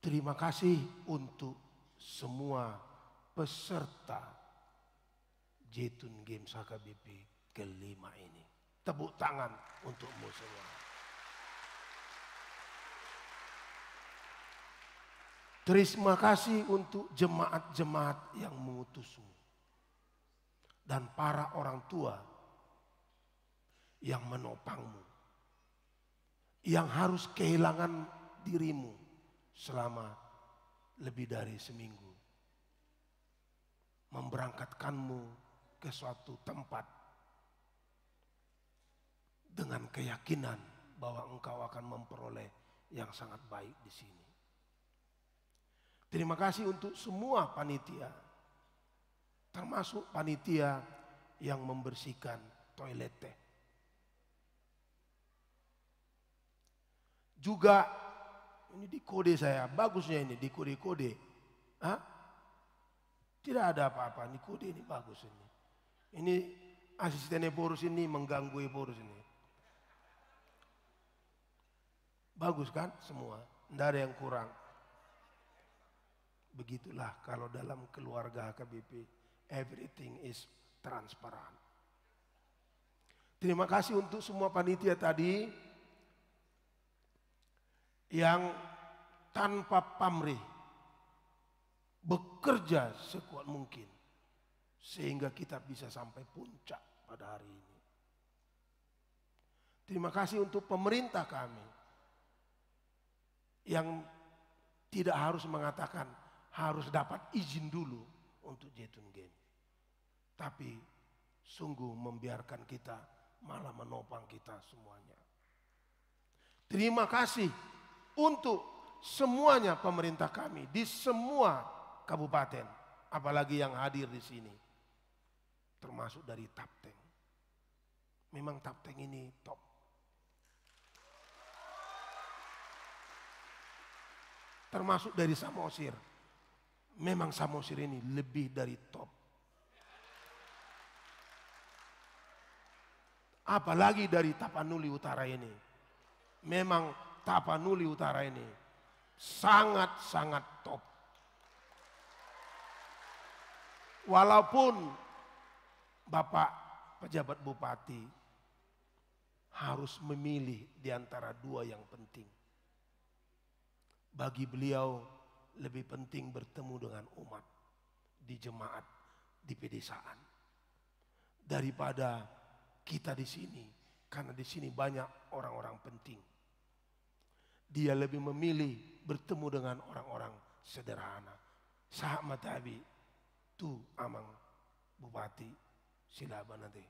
Terima kasih untuk semua peserta Jetun Games HKBP kelima ini. Tepuk tangan untukmu semua. Terima kasih untuk jemaat-jemaat yang mengutusmu. Dan para orang tua yang menopangmu. Yang harus kehilangan dirimu selama lebih dari seminggu. Memberangkatkanmu ke suatu tempat dengan keyakinan bahwa engkau akan memperoleh yang sangat baik di sini. Terima kasih untuk semua panitia, termasuk panitia yang membersihkan toilet Juga ini dikode saya, bagusnya ini dikode-kode. Hah? Tidak ada apa-apa, ini kode ini bagus ini. Ini asistennya Borus ini mengganggu Borus ini. Bagus kan semua, tidak ada yang kurang. Begitulah kalau dalam keluarga HKBP, everything is transparent. Terima kasih untuk semua panitia tadi yang tanpa pamrih bekerja sekuat mungkin sehingga kita bisa sampai puncak pada hari ini. Terima kasih untuk pemerintah kami yang tidak harus mengatakan harus dapat izin dulu untuk Jetun Game. Tapi sungguh membiarkan kita malah menopang kita semuanya. Terima kasih untuk semuanya pemerintah kami di semua kabupaten, apalagi yang hadir di sini. Termasuk dari Tapteng. Memang Tapteng ini top. Termasuk dari Samosir. Memang Samosir ini lebih dari top. Apalagi dari Tapanuli Utara ini. Memang Tapanuli Utara ini sangat-sangat top. Walaupun Bapak pejabat bupati harus memilih di antara dua yang penting. Bagi beliau lebih penting bertemu dengan umat di jemaat di pedesaan daripada kita di sini karena di sini banyak orang-orang penting. Dia lebih memilih bertemu dengan orang-orang sederhana. Sahabat Abi, tu amang bupati silaban nanti.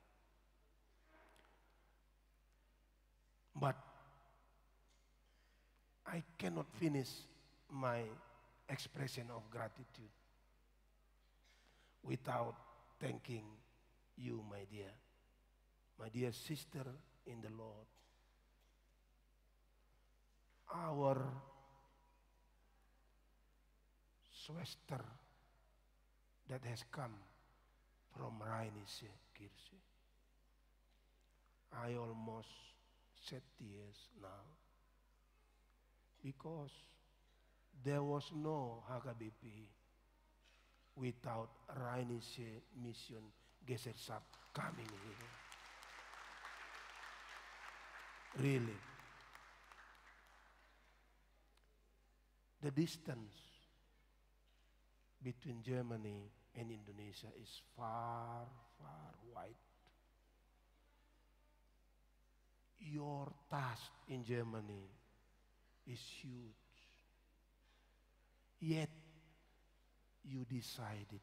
But I cannot finish my expression of gratitude without thanking you, my dear, my dear sister in the Lord. our sweater that has come from Rheinische Kirche. I almost shed tears now because there was no HKBP without Rheinische Mission Gesersap coming here. Really. the distance between Germany and Indonesia is far, far wide. Your task in Germany is huge. Yet you decided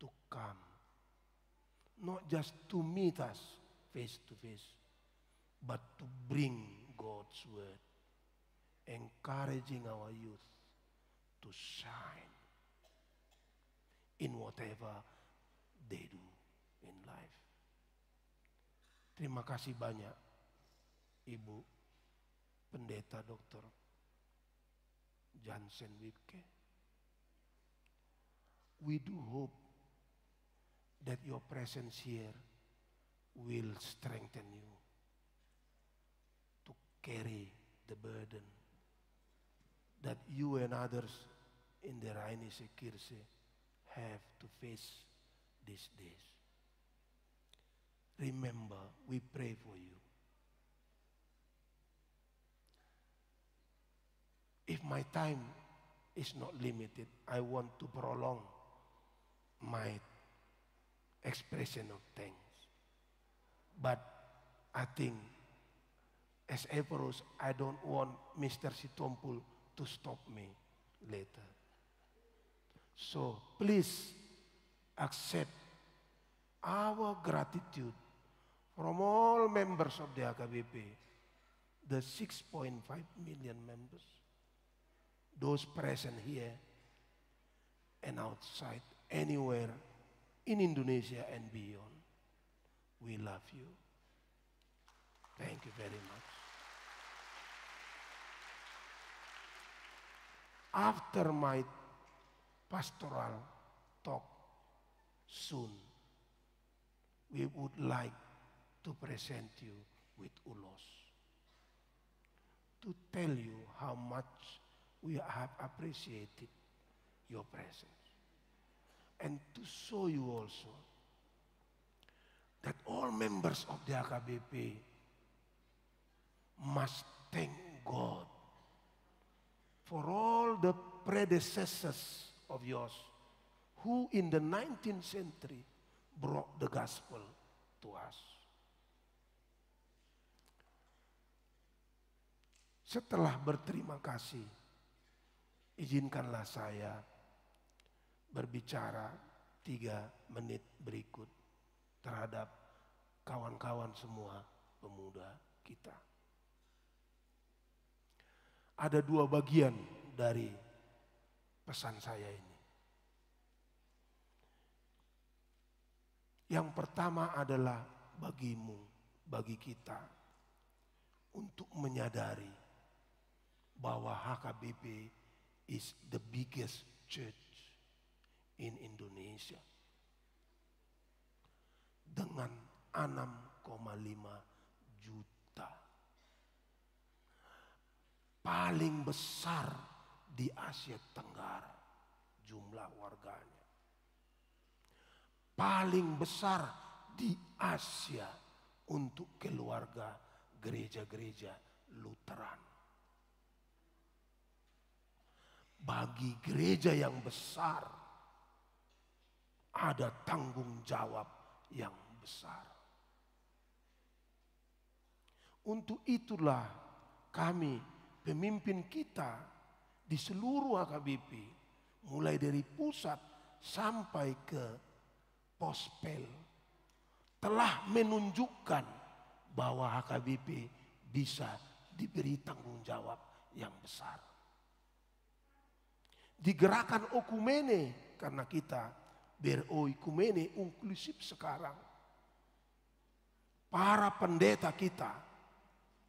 to come, not just to meet us face to face, but to bring God's word encouraging our youth to shine in whatever they do in life. Terima kasih banyak Ibu Pendeta Dr. Jansen Wipke. We do hope that your presence here will strengthen you to carry the burden that you and others in the Rheinische Kirche have to face these days. Remember, we pray for you. If my time is not limited, I want to prolong my expression of thanks. But I think, as Ephorus, I don't want Mr. Sitompul to stop me later. So please accept our gratitude from all members of the AKBP, the 6.5 million members, those present here and outside, anywhere in Indonesia and beyond. We love you. Thank you very much. after my pastoral talk soon, we would like to present you with ULOS to tell you how much we have appreciated your presence and to show you also that all members of the AKBP must thank God for all the predecessors of yours who in the 19th century brought the gospel to us. Setelah berterima kasih, izinkanlah saya berbicara tiga menit berikut terhadap kawan-kawan semua pemuda kita. Ada dua bagian dari pesan saya ini. Yang pertama adalah bagimu, bagi kita untuk menyadari bahwa HKBP is the biggest church in Indonesia dengan 6,5 juta. Paling besar di Asia Tenggara jumlah warganya. Paling besar di Asia untuk keluarga gereja-gereja Lutheran. Bagi gereja yang besar ada tanggung jawab yang besar. Untuk itulah kami pemimpin kita di seluruh HKBP, mulai dari pusat sampai ke pospel, telah menunjukkan bahwa HKBP bisa diberi tanggung jawab yang besar. di gerakan okumene karena kita BRO Ikumene inklusif sekarang. Para pendeta kita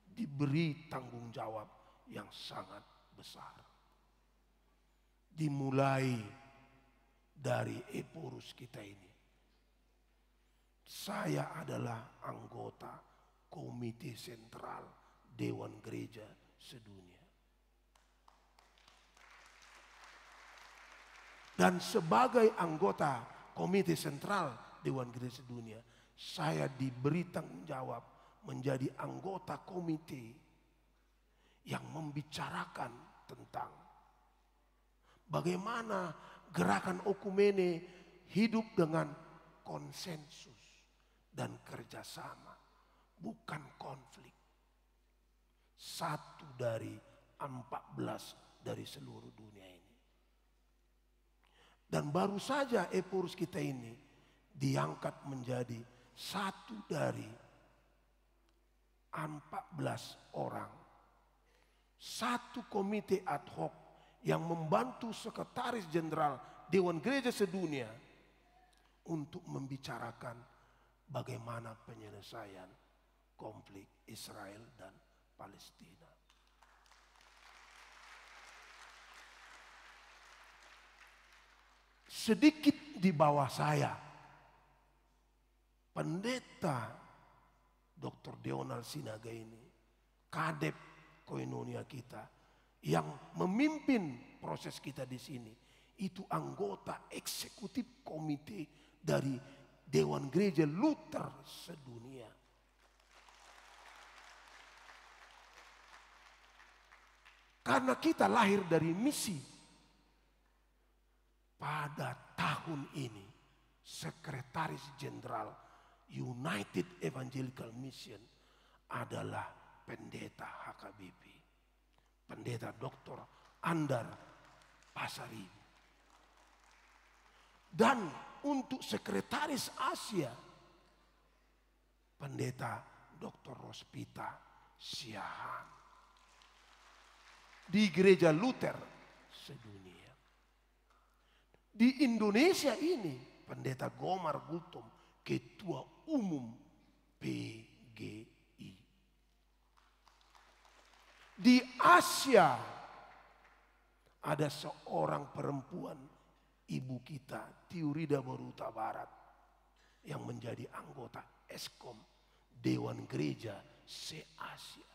diberi tanggung jawab yang sangat besar dimulai dari Epurus kita ini. Saya adalah anggota komite sentral Dewan Gereja sedunia. Dan sebagai anggota komite sentral Dewan Gereja sedunia, saya diberi tanggung jawab menjadi anggota komite yang membicarakan tentang Bagaimana gerakan okumene hidup dengan konsensus dan kerjasama, bukan konflik. Satu dari 14 dari seluruh dunia ini. Dan baru saja Epurus kita ini diangkat menjadi satu dari 14 orang. Satu komite ad hoc yang membantu Sekretaris Jenderal Dewan Gereja Sedunia untuk membicarakan bagaimana penyelesaian konflik Israel dan Palestina. Sedikit di bawah saya, pendeta Dr. Deonal Sinaga ini, kadep koinonia kita, yang memimpin proses kita di sini itu anggota eksekutif komite dari Dewan Gereja Luther sedunia. Karena kita lahir dari misi pada tahun ini Sekretaris Jenderal United Evangelical Mission adalah pendeta HKBP. Pendeta Dr. Andar Pasari Dan untuk sekretaris Asia, Pendeta Dr. Rospita Siahan. Di gereja Luther sedunia. Di Indonesia ini, Pendeta Gomar Gutom, Ketua Umum PGI. Di Asia ada seorang perempuan ibu kita Tiurida Baruta Barat yang menjadi anggota Eskom Dewan Gereja se-Asia.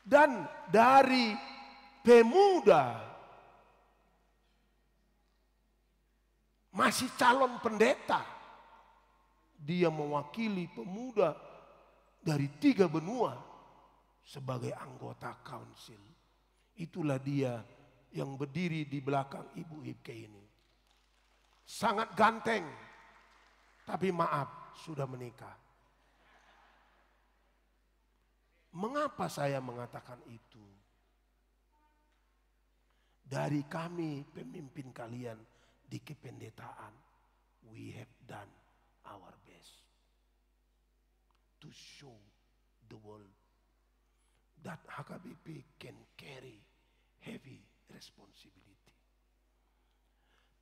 Dan dari pemuda masih calon pendeta. Dia mewakili pemuda dari tiga benua sebagai anggota council. Itulah dia yang berdiri di belakang Ibu Ibke ini. Sangat ganteng, tapi maaf sudah menikah. Mengapa saya mengatakan itu? Dari kami pemimpin kalian di kependetaan, we have done our best to show the world that HKBP can carry heavy responsibility.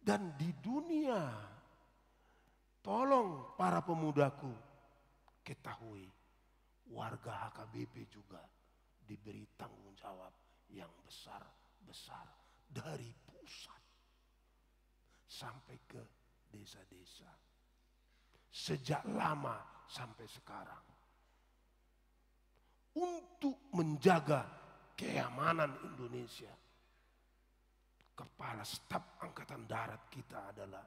Dan di dunia, tolong para pemudaku ketahui warga HKBP juga diberi tanggung jawab yang besar-besar dari pusat sampai ke desa-desa. Sejak lama sampai sekarang untuk menjaga keamanan Indonesia. Kepala Staf Angkatan Darat kita adalah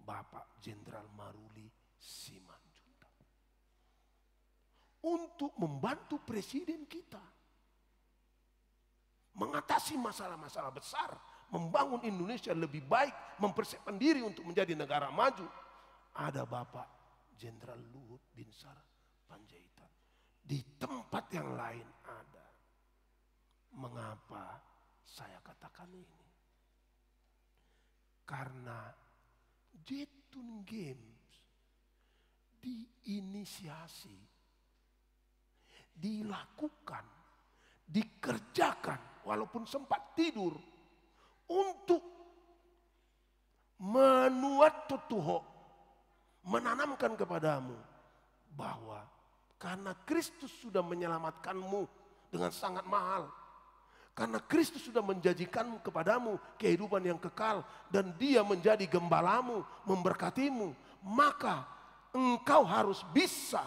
Bapak Jenderal Maruli Simanjuntak. Untuk membantu presiden kita mengatasi masalah-masalah besar, membangun Indonesia lebih baik, mempersiapkan diri untuk menjadi negara maju, ada Bapak Jenderal Luhut Binsar Panjaitan di tempat yang lain ada. Mengapa saya katakan ini? Karena Jetun Games diinisiasi, dilakukan, dikerjakan walaupun sempat tidur untuk menuat tutuho, menanamkan kepadamu bahwa karena Kristus sudah menyelamatkanmu dengan sangat mahal. Karena Kristus sudah menjanjikan kepadamu kehidupan yang kekal dan dia menjadi gembalamu, memberkatimu, maka engkau harus bisa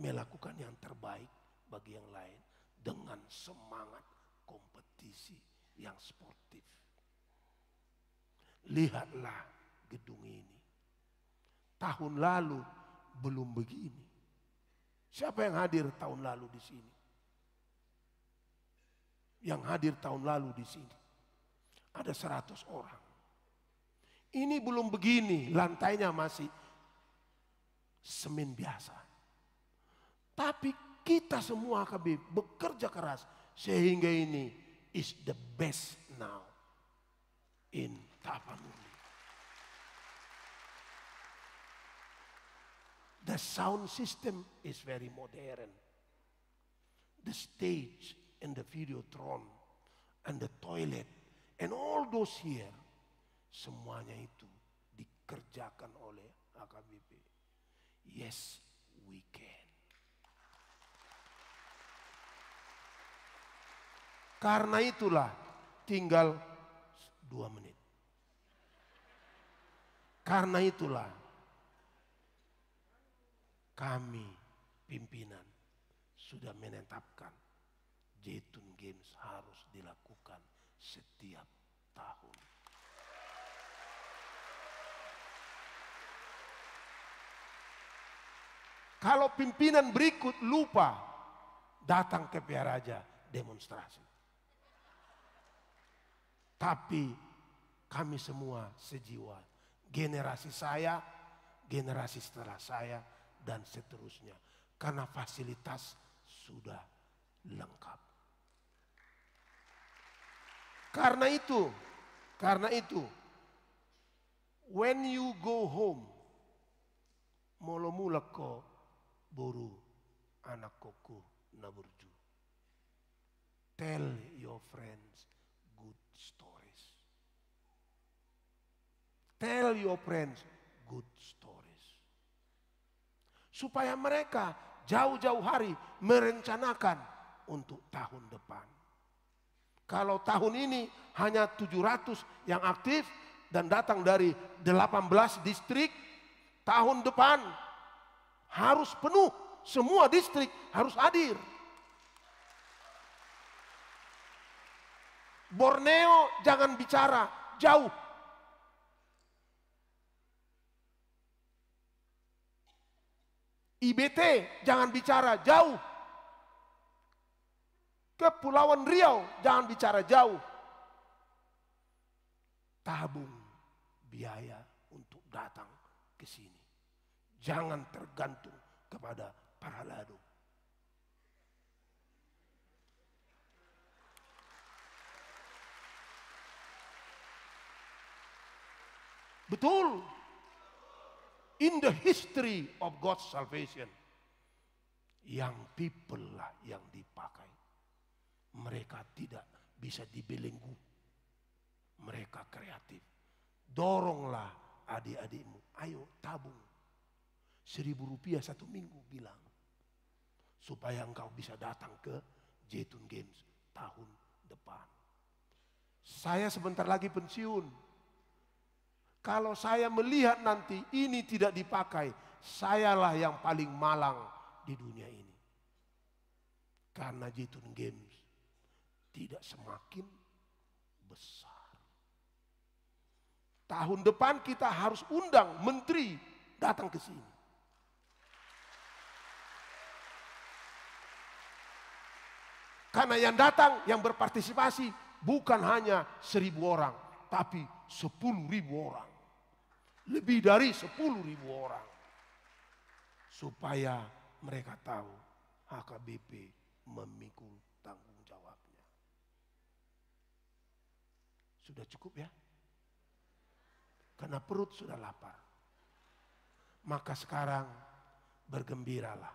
melakukan yang terbaik bagi yang lain dengan semangat kompetisi yang sportif. Lihatlah gedung ini. Tahun lalu belum begini. Siapa yang hadir tahun lalu di sini? Yang hadir tahun lalu di sini. Ada 100 orang. Ini belum begini, lantainya masih semen biasa. Tapi kita semua KB bekerja keras sehingga ini is the best now in Tapanuli. The sound system is very modern. The stage and the video throne and the toilet and all those here semuanya itu dikerjakan oleh AKBP. Yes, we can. Karena itulah tinggal dua menit. Karena itulah kami pimpinan sudah menetapkan Jaitun Games harus dilakukan setiap tahun. Kalau pimpinan berikut lupa datang ke raja demonstrasi. Tapi kami semua sejiwa, generasi saya, generasi setelah saya, dan seterusnya. Karena fasilitas sudah lengkap. Karena itu, karena itu, when you go home, molo ko buru anak koku naburju. Tell your friends good stories. Tell your friends good stories. Supaya mereka jauh-jauh hari merencanakan untuk tahun depan. Kalau tahun ini hanya 700 yang aktif dan datang dari 18 distrik, tahun depan harus penuh, semua distrik harus hadir. Borneo jangan bicara jauh, IBT jangan bicara jauh. Kepulauan Riau jangan bicara jauh. Tabung biaya untuk datang ke sini. Jangan tergantung kepada para ladu. Betul, in the history of God's salvation. yang people lah yang dipakai. Mereka tidak bisa dibelenggu. Mereka kreatif. Doronglah adik-adikmu. Ayo tabung. Seribu rupiah satu minggu bilang. Supaya engkau bisa datang ke Jetun Games tahun depan. Saya sebentar lagi pensiun kalau saya melihat nanti ini tidak dipakai, sayalah yang paling malang di dunia ini. Karena Jitun Games tidak semakin besar. Tahun depan kita harus undang menteri datang ke sini. Karena yang datang, yang berpartisipasi bukan hanya seribu orang, tapi sepuluh ribu orang. Lebih dari sepuluh ribu orang. Supaya mereka tahu HKBP memikul tanggung jawabnya. Sudah cukup ya? Karena perut sudah lapar. Maka sekarang bergembiralah.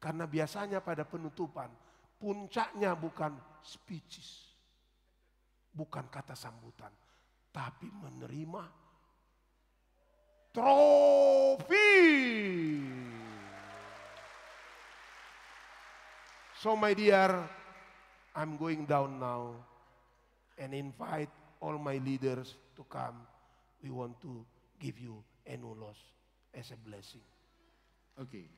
Karena biasanya pada penutupan puncaknya bukan speeches, bukan kata sambutan, tapi menerima trophy. So, my dear, I'm going down now and invite all my leaders to come. We want to give you enulos as a blessing. Okay.